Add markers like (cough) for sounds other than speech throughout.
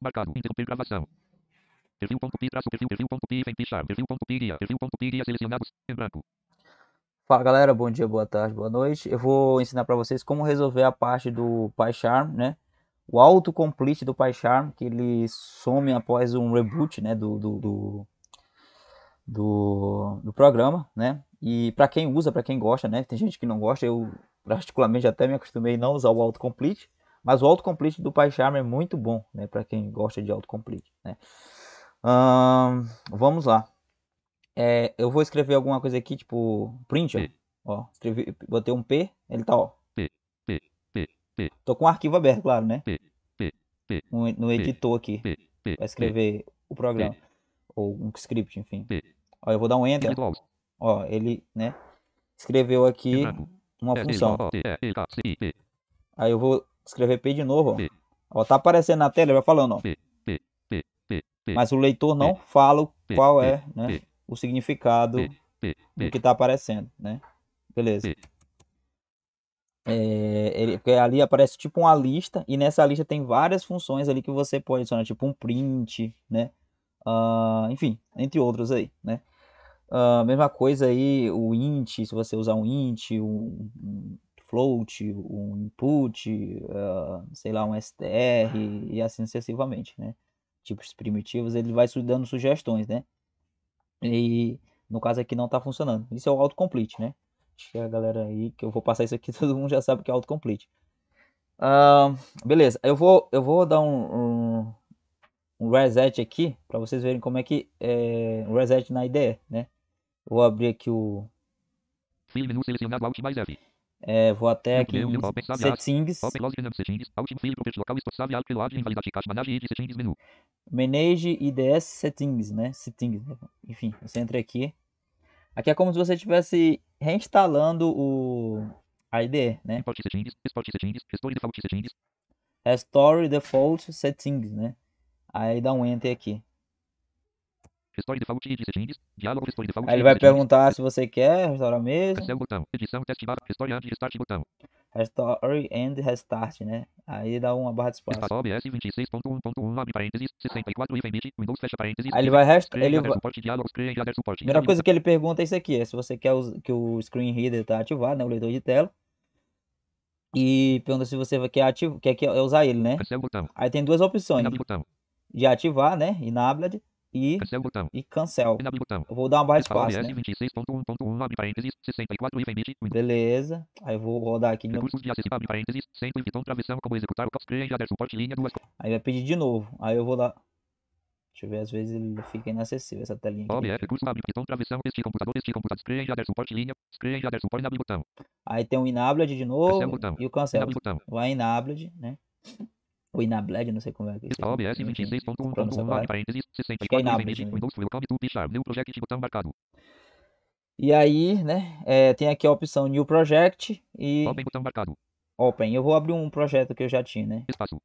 Marcado. Interromper gravação. Perfil ponto traço perfil, ponto vem pichar, ponto guia, perfil guia, selecionados, em branco. Fala galera, bom dia, boa tarde, boa noite. Eu vou ensinar para vocês como resolver a parte do PyCharm, né? O autocomplete do PyCharm, que ele some após um reboot, né, do, do, do, do, do programa, né? E para quem usa, para quem gosta, né? Tem gente que não gosta, eu particularmente até me acostumei a não usar o autocomplete. Mas o autocomplete do PyCharm é muito bom, né? Para quem gosta de autocomplete, né? Hum, vamos lá. É, eu vou escrever alguma coisa aqui, tipo print, ó. ó escrevi, botei um P, ele tá, ó. P, P, P, P. Tô com o arquivo aberto, claro, né? P, P, P. No, no editor aqui. P, P, vai escrever o programa. Ou um script, enfim. Ó, eu vou dar um Enter. Ó, ele, né? Escreveu aqui uma função. Aí eu vou Escrever P de novo, ó. ó. Tá aparecendo na tela, vai falando, ó. Mas o leitor não fala qual é né, o significado do que tá aparecendo, né? Beleza. É, ele, porque ali aparece tipo uma lista e nessa lista tem várias funções ali que você pode adicionar, tipo um print, né? Uh, enfim, entre outros aí, né? Uh, mesma coisa aí, o int, se você usar um int, um float, um input, uh, sei lá, um str ah. e assim sucessivamente, né? Tipos primitivos, ele vai dando sugestões, né? E no caso aqui não está funcionando. Isso é o autocomplete, né? a galera aí que eu vou passar isso aqui, (laughs) todo mundo já sabe que é autocomplete. Uh, beleza, eu vou, eu vou dar um, um, um reset aqui para vocês verem como é que é eh, um reset na IDE, né? Vou abrir aqui o. Fim menu selecionado Alt mais F. É, vou até aqui em settings. Manage IDS settings, né? Settings, né? enfim, você entra aqui. Aqui é como se você estivesse reinstalando o a IDE, né? Restore default settings, né? Aí dá um enter aqui. Restore default e Diálogo restore default. Aí ele vai perguntar se você quer restaurar mesmo. Cancel botão. Edição teste barra. Restore and restart botão. Restore and restart, né? Aí dá uma barra de espaço. Espaço OBS 26.1.1 abre parênteses 64 e emite Windows fecha parênteses. Aí ele vai restaurar. Ele vai. Suporte, diálogos, create, suporte. Primeira coisa que ele pergunta é isso aqui: é se você quer que o screen reader tá ativado, né? O leitor de tela. E pergunta se você quer, ativo, quer, quer usar ele, né? Aí tem duas opções. De ativar, né? Inabled e cancel botão. e cancel. Botão. vou dar uma barra de espaço, né? Beleza. Aí eu vou rodar aqui Recursos de acesso, abre parênteses, então, travessão, como executar o suporte, linha, duas... Aí vai pedir de novo. Aí eu vou lá... Deixa eu ver, às vezes ele fica inacessível essa telinha aqui. OBF, é, recurso, abre, então, travessão, este computador, este computador, screen, suporte, linha, screen, já suporte, botão. Aí tem o inabled de novo cancel, e o cancel. Inabil, botão. Vai inabled, né? O Inabled, não sei como é que é. OBS 26.1.1, parênteses, 64 E aí, né, é, tem aqui a opção New Project e... Open, botão marcado. Open, eu vou abrir um projeto que eu já tinha, né. Espaço.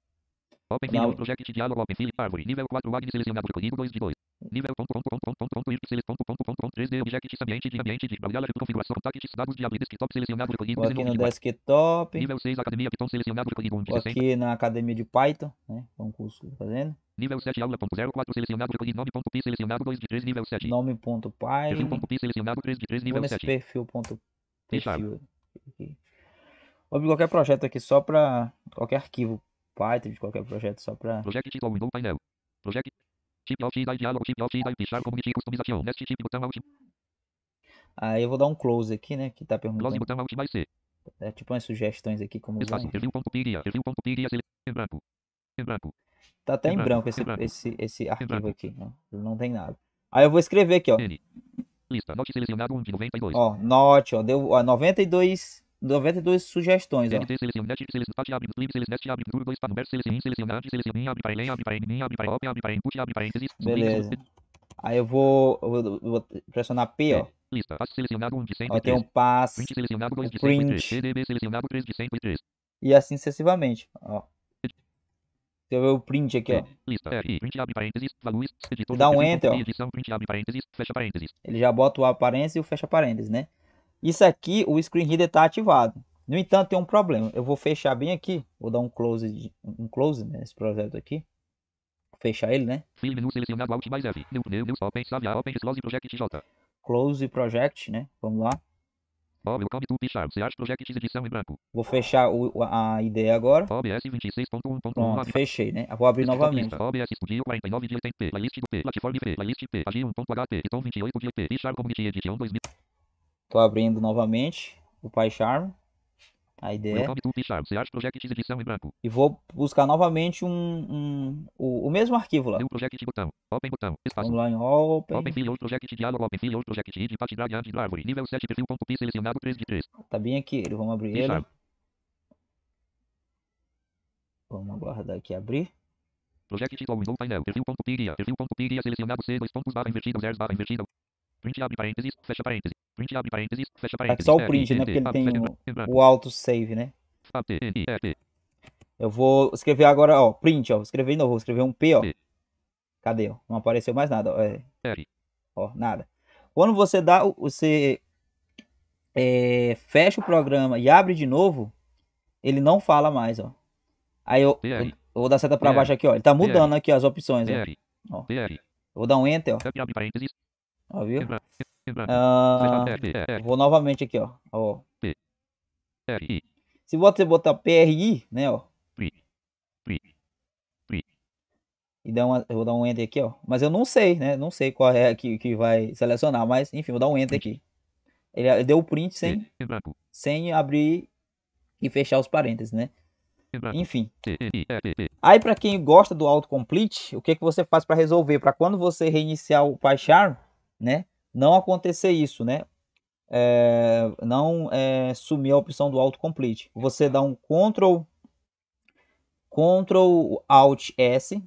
Open, New Project, diálogo, Open, File, Árvore, nível 4, Wagner, selecionado, recolhido 2 de 2. Nível ponto ponto ponto ponto ponto ir select ponto ponto ponto ponto 3D object ambiente de ambiente de browser de configuração contacts dados de abrir desktop selecionado recolhido aqui no desktop nível 6 academia Python selecionado recolhido aqui na academia de Python né um curso que eu tô fazendo nível 7 aula ponto 04 selecionado recolhido nome ponto pi selecionado 2 de 3 nível 7 nome ponto pi perfil ponto pi selecionado 3 de 3 nível 7 perfil ponto perfil Vou abrir qualquer projeto aqui só pra qualquer arquivo Python de qualquer projeto só pra Project Window painel Project Chip Alt Ida diálogo Chip Alt Ida fechar comunidade customização. Neste chip botão Alt. Aí eu vou dar um close aqui, né? Que tá perguntando. Close botão Alt mais C. É tipo umas sugestões aqui como usar. Perfil ponto Perfil ponto Em branco. Em branco. Tá até em, em branco, esse, branco. esse, esse arquivo aqui. Né? Não tem nada. Aí eu vou escrever aqui, ó. N. Lista. Note selecionado 1 de 92. Ó, note, ó. Deu ó, 92 92 sugestões. Ó. Beleza. Aí eu vou, eu vou pressionar P, ó. É, lista, passe selecionado 1 de 103. tem um pass, print selecionado 2 de 103. CDB selecionado 3 de 103. E assim sucessivamente, ó. eu ver o print aqui, ó. É, lista, RI, é, print, abre parênteses, valores, editor, Dá um enter, ó. Edição, print, abre parênteses, fecha parênteses. Ele já bota o aparência e o fecha parênteses, né? Isso aqui, o screen reader está ativado. No entanto, tem um problema. Eu vou fechar bem aqui. Vou dar um close, um close né, nesse projeto aqui. Fechar ele, né? close, project, J. Close project, né? Vamos lá. Welcome oh, to edição em branco. Vou fechar o, a ideia agora. OBS 26.1.1. Pronto, fechei, né? Vou abrir novamente. OBS Studio 49 de 80p. Playlist do P. Platform P. Playlist P. 28 de P. Community Edition 2000. Estou abrindo novamente o PyCharm. A ideia. E vou buscar novamente um, um o, o, mesmo arquivo lá. New project botão. Open botão. Vamos lá em Open. Open project Open project árvore. Nível 7 perfil ponto selecionado 3 de 3. Tá bem aqui ele. Vamos abrir ele. Vamos aguardar aqui abrir. Project ou Windows painel. Perfil ponto ponto selecionado C. Dois pontos barra invertida. zero barra invertida. Print abre parênteses. Fecha parênteses. Print, abre parênteses, fecha é parênteses. É só o é, print, né? Porque ele tem o, o autosave, né? É, eu vou escrever agora, ó, print, ó. Escrever de novo, vou escrever um P, ó. Cadê, ó? Não apareceu mais nada, ó. É. Ó, nada. Quando você dá, você é, fecha o programa e abre de novo, ele não fala mais, ó. Aí eu, eu, eu vou dar seta para baixo aqui, ó. Ele tá mudando aqui as opções, ó. ó. Eu vou dar um enter, ó. Ó, viu? Ah, vou novamente aqui, ó. ó. Se você botar PRI, né, ó. E dar uma, eu vou dar um enter aqui, ó. Mas eu não sei, né? Não sei qual é que, que vai selecionar, mas enfim, vou dar um enter aqui. Ele, ele deu o print sem, sem abrir e fechar os parênteses, né? Enfim. Aí para quem gosta do autocomplete, o que que você faz para resolver? Para quando você reiniciar o PyCharm, né? não acontecer isso, né? É, não é, sumir a opção do autocomplete. Você dá um Ctrl, Ctrl Alt S.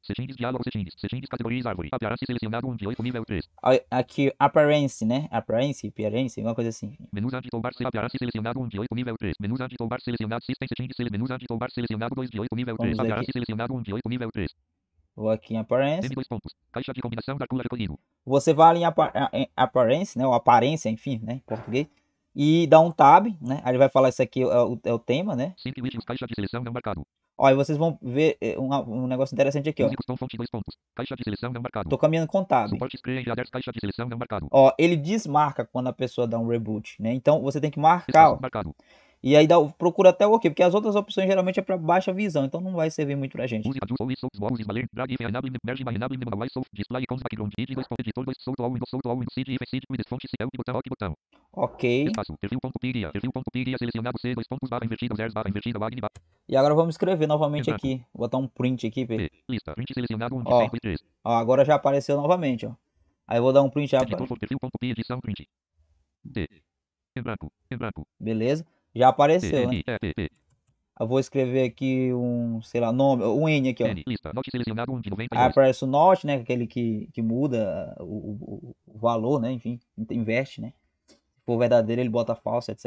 Settings, diálogo, settings, settings, categorias, árvore, aparece selecionado 1 de 8 nível 3. Aqui, appearance, né? Appearance, appearance, uma coisa assim. Menus bar, aparece selecionado 1 de 8 nível 3. Menus bar, selecionado, system settings, menus bar, selecionado 2 de 8 nível 3. Aparece selecionado 1 de 8 nível 3. Vou aqui em Appearance. Caixa de combinação da cura recolhido. Você vai ali em, appa em né? Ou Aparência, enfim, né? Em português. E dá um tab, né? Aí ele vai falar isso aqui é o, é o tema, né? Sync widgets, caixa de seleção não marcado. Ó, aí vocês vão ver é, um, um negócio interessante aqui, ó. Estou caminhando com tab. Ó, ele desmarca quando a pessoa dá um reboot, né? Então você tem que marcar. Ó, e aí dá, procura até o OK, porque as outras opções geralmente é para baixa visão, então não vai servir muito pra gente. Ok. E agora vamos escrever novamente aqui. Vou botar um print aqui, P. Lista, print selecionado ó, ó, agora já apareceu novamente, ó. Aí eu vou dar um print já. Editor, perfil, ponto, P, edição, print. D. Em branco, em branco. Beleza. Já apareceu, né? Eu vou escrever aqui um, sei lá, nome, um N aqui, ó. Aí aparece o not, né? Aquele que, que muda o, o, o valor, né? Enfim, investe né? Se for verdadeiro, ele bota falso, etc.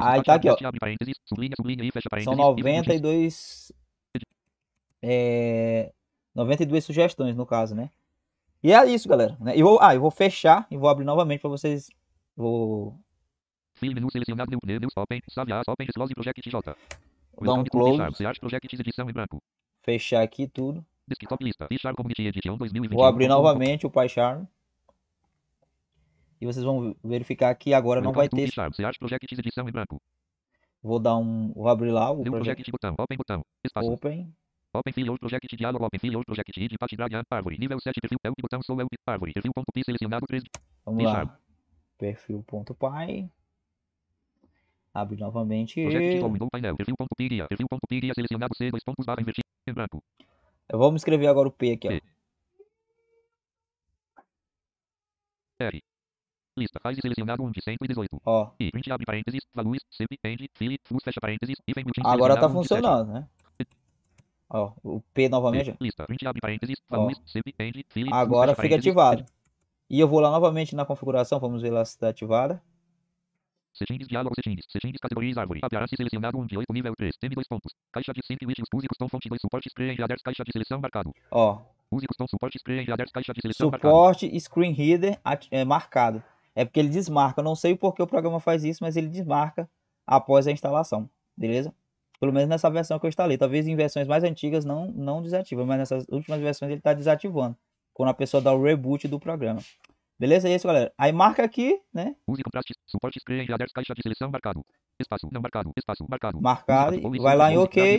Aí tá aqui, ó. São 92... É, 92 sugestões, no caso, né? E é isso, galera. Né. Eu vou, ah, eu vou fechar e vou abrir novamente para vocês... Vou File menu selecionado new, news open, save as open, close project J. Dá um close. Search project edição em branco. Fechar aqui tudo. Desktop lista, Picharm Community Edition 2021. Vou abrir novamente o PyCharm. E vocês vão verificar que agora não vai ter. Project edição em branco. Vou dar um, vou abrir lá o project botão, open botão, espaço. Open. Open File Old Project Dialog Open File Old Project de Patidarian Árvore Nível 7 Perfil Help é Botão Sou Help Árvore Perfil.py Selecionado 3 Vamos lá Perfil.py Abre novamente. E... escrever agora o P aqui, ó. R. Lista, faz selecionado de 118. Ó. E print abre parênteses, values, sempre, end, fill, fecha parênteses, Agora tá funcionando, né? Ó, o P novamente. Lista, print abre parênteses, values, sempre, end, fill, Agora fica ativado. E eu vou lá novamente na configuração, vamos ver lá se está ativada. Settings, diálogo, settings, settings, categorias, árvore. Aparece selecionado 1 de 8, nível 3, M2 pontos. Caixa de sync, widgets, use custom, fonte 2, suporte, spray, alerts, caixa de seleção, marcado. Ó. Use custom, suporte, spray, alerts, caixa de seleção, suporte, marcado. Suporte, screen reader, é, marcado. É porque ele desmarca. Eu não sei por que o programa faz isso, mas ele desmarca após a instalação. Beleza? Pelo menos nessa versão que eu instalei. Talvez em versões mais antigas não, não desativa, mas nessas últimas versões ele está desativando. Quando a pessoa dá o reboot do programa. Beleza? É isso, galera. Aí marca aqui, né? Use contrastes, suportes, creia e alerts, caixa de seleção marcado. Espaço, não marcado, espaço, marcado. Marcado, e vai lá em OK.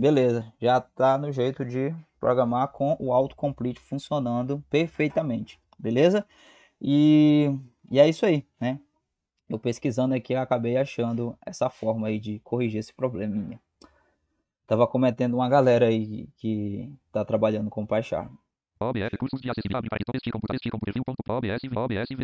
Beleza, já tá no jeito de programar com o autocomplete funcionando perfeitamente. Beleza? E, e é isso aí, né? Eu pesquisando aqui, acabei achando essa forma aí de corrigir esse probleminha estava cometendo uma galera aí que está trabalhando com PyCharm. OBS, cursos de acessibilidade para de computadores de OBS, OBS,